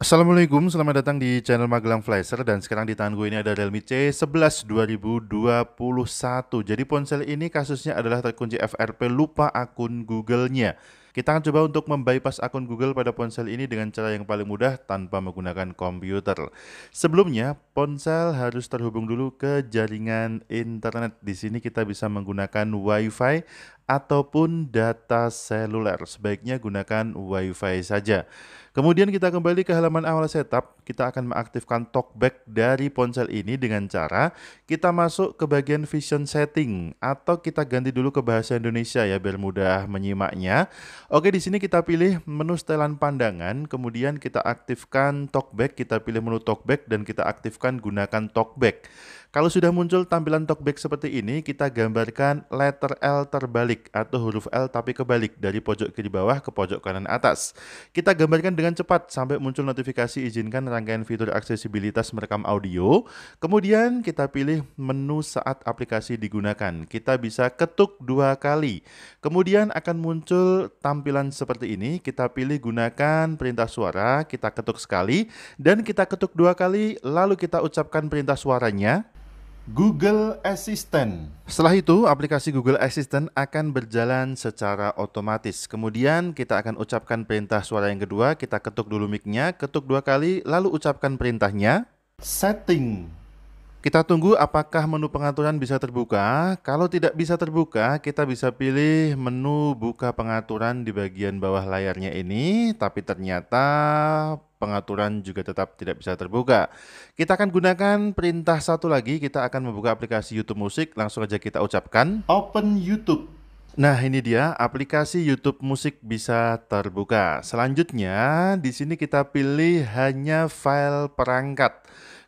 Assalamualaikum, selamat datang di channel Magelang Flasher dan sekarang di tangan gue ini ada Realme C11 2021. Jadi ponsel ini kasusnya adalah terkunci FRP lupa akun Google-nya. Kita akan coba untuk membypass akun Google pada ponsel ini dengan cara yang paling mudah tanpa menggunakan komputer. Sebelumnya, ponsel harus terhubung dulu ke jaringan internet. Di sini kita bisa menggunakan Wi-Fi ataupun data seluler. Sebaiknya gunakan WiFi saja. Kemudian kita kembali ke halaman awal setup, kita akan mengaktifkan talkback dari ponsel ini dengan cara kita masuk ke bagian vision setting atau kita ganti dulu ke bahasa Indonesia ya biar mudah menyimaknya. Oke, di sini kita pilih menu setelan pandangan, kemudian kita aktifkan talkback, kita pilih menu talkback dan kita aktifkan gunakan talkback. Kalau sudah muncul tampilan talkback seperti ini, kita gambarkan letter L terbalik atau huruf L tapi kebalik dari pojok kiri bawah ke pojok kanan atas. Kita gambarkan dengan cepat sampai muncul notifikasi izinkan rangkaian fitur aksesibilitas merekam audio. Kemudian kita pilih menu saat aplikasi digunakan. Kita bisa ketuk dua kali. Kemudian akan muncul tampilan seperti ini. Kita pilih gunakan perintah suara, kita ketuk sekali dan kita ketuk dua kali lalu kita ucapkan perintah suaranya Google Assistant. Setelah itu, aplikasi Google Assistant akan berjalan secara otomatis. Kemudian kita akan ucapkan perintah suara yang kedua, kita ketuk dulu mic-nya, ketuk dua kali, lalu ucapkan perintahnya. Setting kita tunggu apakah menu pengaturan bisa terbuka. Kalau tidak bisa terbuka, kita bisa pilih menu buka pengaturan di bagian bawah layarnya ini, tapi ternyata pengaturan juga tetap tidak bisa terbuka. Kita akan gunakan perintah satu lagi, kita akan membuka aplikasi YouTube Musik, langsung aja kita ucapkan open YouTube. Nah, ini dia aplikasi YouTube Musik bisa terbuka. Selanjutnya, di sini kita pilih hanya file perangkat.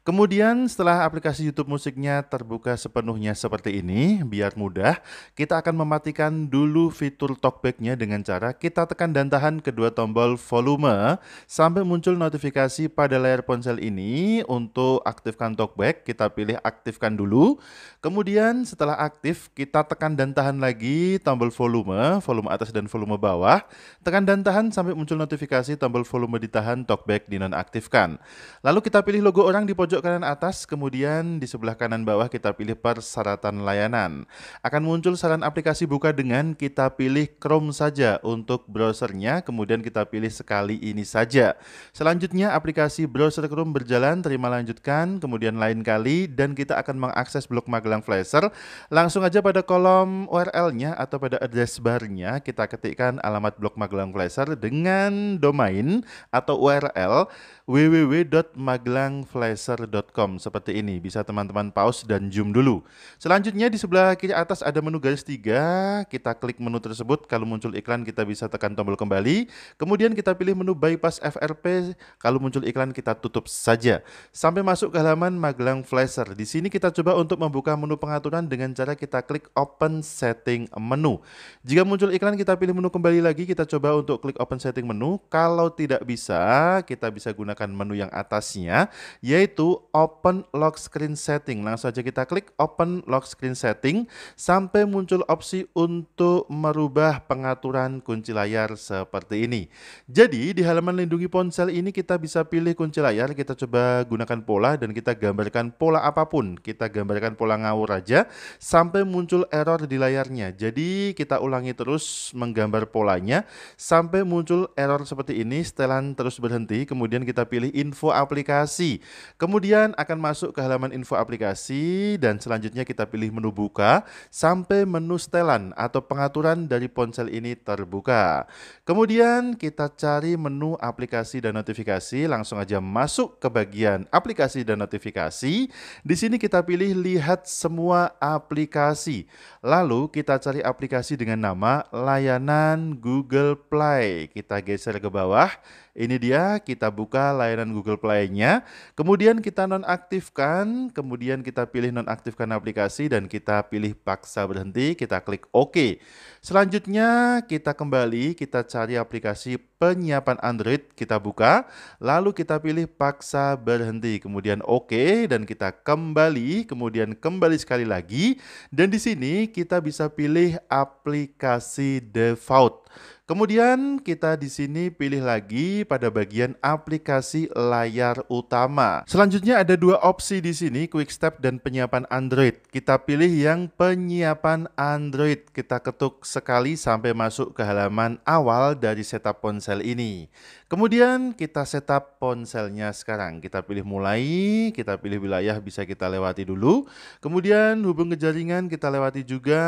Kemudian setelah aplikasi YouTube musiknya terbuka sepenuhnya seperti ini, biar mudah, kita akan mematikan dulu fitur talkbacknya dengan cara kita tekan dan tahan kedua tombol volume sampai muncul notifikasi pada layar ponsel ini untuk aktifkan talkback, kita pilih aktifkan dulu. Kemudian setelah aktif, kita tekan dan tahan lagi tombol volume, volume atas dan volume bawah, tekan dan tahan sampai muncul notifikasi tombol volume ditahan talkback dinonaktifkan. Lalu kita pilih logo orang di pojok pojok kanan atas, kemudian di sebelah kanan bawah kita pilih persyaratan layanan. Akan muncul saran aplikasi buka dengan kita pilih Chrome saja untuk browsernya, kemudian kita pilih sekali ini saja. Selanjutnya aplikasi browser Chrome berjalan, terima lanjutkan, kemudian lain kali, dan kita akan mengakses blog Magelang Flasher. Langsung aja pada kolom URL-nya atau pada address bar-nya, kita ketikkan alamat blog Magelang Flasher dengan domain atau URL www.magelangflasher.com Anchor.com seperti ini. Bisa teman-teman pause dan zoom dulu. Selanjutnya di sebelah kiri atas ada menu garis tiga. Kita klik menu tersebut. Kalau muncul iklan kita bisa tekan tombol kembali. Kemudian kita pilih menu bypass FRP. Kalau muncul iklan kita tutup saja. Sampai masuk ke halaman Magelang Flasher. Di sini kita coba untuk membuka menu pengaturan dengan cara kita klik open setting menu. Jika muncul iklan kita pilih menu kembali lagi. Kita coba untuk klik open setting menu. Kalau tidak bisa, kita bisa gunakan menu yang atasnya yaitu open lock screen setting. Langsung aja kita klik open lock screen setting sampai muncul opsi untuk merubah pengaturan kunci layar seperti ini. Jadi di halaman lindungi ponsel ini kita bisa pilih kunci layar, kita coba gunakan pola dan kita gambarkan pola apapun. Kita gambarkan pola ngawur aja sampai muncul error di layarnya. Jadi kita ulangi terus menggambar polanya sampai muncul error seperti ini, setelan terus berhenti, kemudian kita pilih info aplikasi. Kemudian Kemudian akan masuk ke halaman info aplikasi dan selanjutnya kita pilih menu buka sampai menu setelan atau pengaturan dari ponsel ini terbuka. Kemudian kita cari menu aplikasi dan notifikasi, langsung aja masuk ke bagian aplikasi dan notifikasi. Di sini kita pilih lihat semua aplikasi. Lalu kita cari aplikasi dengan nama layanan Google Play. Kita geser ke bawah ini dia, kita buka layanan Google Play-nya. Kemudian kita nonaktifkan, kemudian kita pilih nonaktifkan aplikasi dan kita pilih paksa berhenti, kita klik OK. Selanjutnya kita kembali, kita cari aplikasi penyiapan Android, kita buka, lalu kita pilih paksa berhenti, kemudian OK dan kita kembali, kemudian kembali sekali lagi dan di sini kita bisa pilih aplikasi default. Kemudian kita di sini pilih lagi pada bagian aplikasi layar utama. Selanjutnya ada dua opsi di sini, Quick Step dan penyiapan Android. Kita pilih yang penyiapan Android. Kita ketuk sekali sampai masuk ke halaman awal dari setup ponsel ini. Kemudian kita setup ponselnya sekarang. Kita pilih mulai, kita pilih wilayah bisa kita lewati dulu. Kemudian hubung ke jaringan kita lewati juga,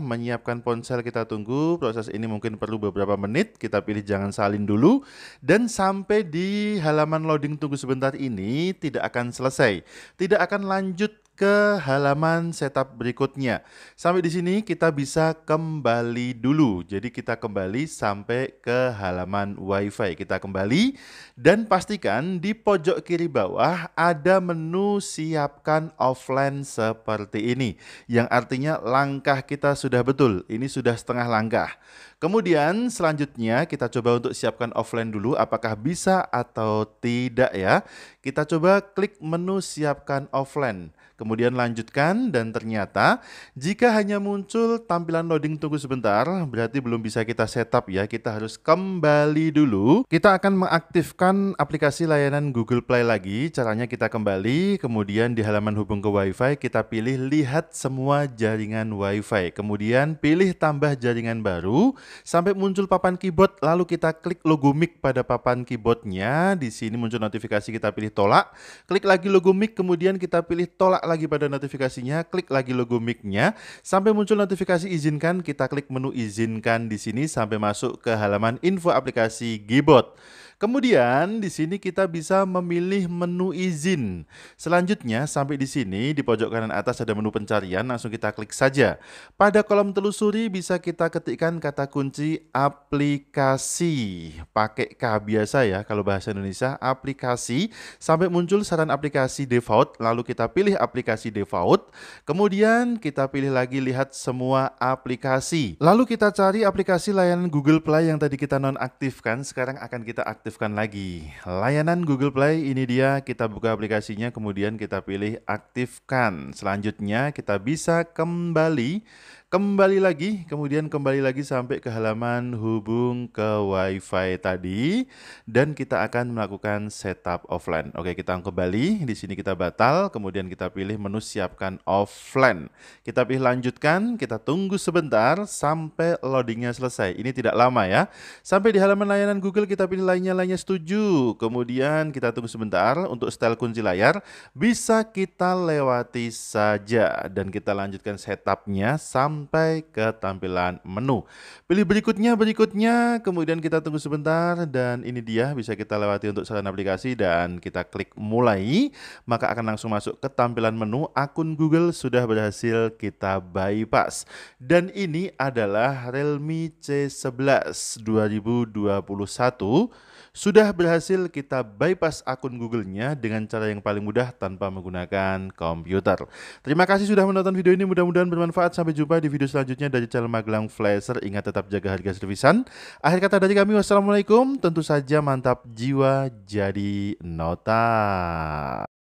menyiapkan ponsel kita tunggu. Proses ini mungkin perlu beberapa beberapa menit, kita pilih jangan salin dulu dan sampai di halaman loading tunggu sebentar ini tidak akan selesai. Tidak akan lanjut ke halaman setup berikutnya. Sampai di sini kita bisa kembali dulu. Jadi kita kembali sampai ke halaman WiFi. Kita kembali dan pastikan di pojok kiri bawah ada menu siapkan offline seperti ini. Yang artinya langkah kita sudah betul. Ini sudah setengah langkah. Kemudian selanjutnya kita coba untuk siapkan offline dulu apakah bisa atau tidak ya. Kita coba klik menu siapkan offline. Kemudian lanjutkan dan ternyata jika hanya muncul tampilan loading tunggu sebentar berarti belum bisa kita setup ya. Kita harus kembali dulu. Kita akan mengaktifkan aplikasi layanan Google Play lagi. Caranya kita kembali kemudian di halaman hubung ke WiFi kita pilih lihat semua jaringan WiFi. Kemudian pilih tambah jaringan baru sampai muncul papan keyboard lalu kita klik logo mic pada papan keyboardnya. Di sini muncul notifikasi kita pilih tolak. Klik lagi logo mic kemudian kita pilih tolak lagi lagi pada notifikasinya, klik lagi logo mic-nya sampai muncul notifikasi izinkan, kita klik menu izinkan di sini sampai masuk ke halaman info aplikasi Gibot. Kemudian di sini kita bisa memilih menu izin. Selanjutnya sampai di sini di pojok kanan atas ada menu pencarian, langsung kita klik saja. Pada kolom telusuri bisa kita ketikkan kata kunci aplikasi. Pakai K biasa ya kalau bahasa Indonesia aplikasi sampai muncul saran aplikasi default, lalu kita pilih aplikasi default. Kemudian kita pilih lagi lihat semua aplikasi. Lalu kita cari aplikasi layanan Google Play yang tadi kita nonaktifkan, sekarang akan kita aktifkan aktifkan lagi layanan Google Play. Ini dia, kita buka aplikasinya, kemudian kita pilih aktifkan. Selanjutnya, kita bisa kembali Kembali lagi, kemudian kembali lagi sampai ke halaman hubung ke WiFi tadi dan kita akan melakukan setup offline. Oke, kita kembali. Di sini kita batal, kemudian kita pilih menu siapkan offline. Kita pilih lanjutkan, kita tunggu sebentar sampai loadingnya selesai. Ini tidak lama ya. Sampai di halaman layanan Google kita pilih lainnya-lainnya setuju. Kemudian kita tunggu sebentar untuk style kunci layar bisa kita lewati saja dan kita lanjutkan setupnya sampai sampai ke tampilan menu. Pilih berikutnya, berikutnya, kemudian kita tunggu sebentar dan ini dia bisa kita lewati untuk saran aplikasi dan kita klik mulai, maka akan langsung masuk ke tampilan menu akun Google sudah berhasil kita bypass. Dan ini adalah Realme C11 2021 sudah berhasil kita bypass akun Google-nya dengan cara yang paling mudah tanpa menggunakan komputer. Terima kasih sudah menonton video ini, mudah-mudahan bermanfaat. Sampai jumpa di video selanjutnya dari channel Magelang Flasher. Ingat tetap jaga harga servisan. Akhir kata dari kami, wassalamualaikum. Tentu saja mantap jiwa jadi nota.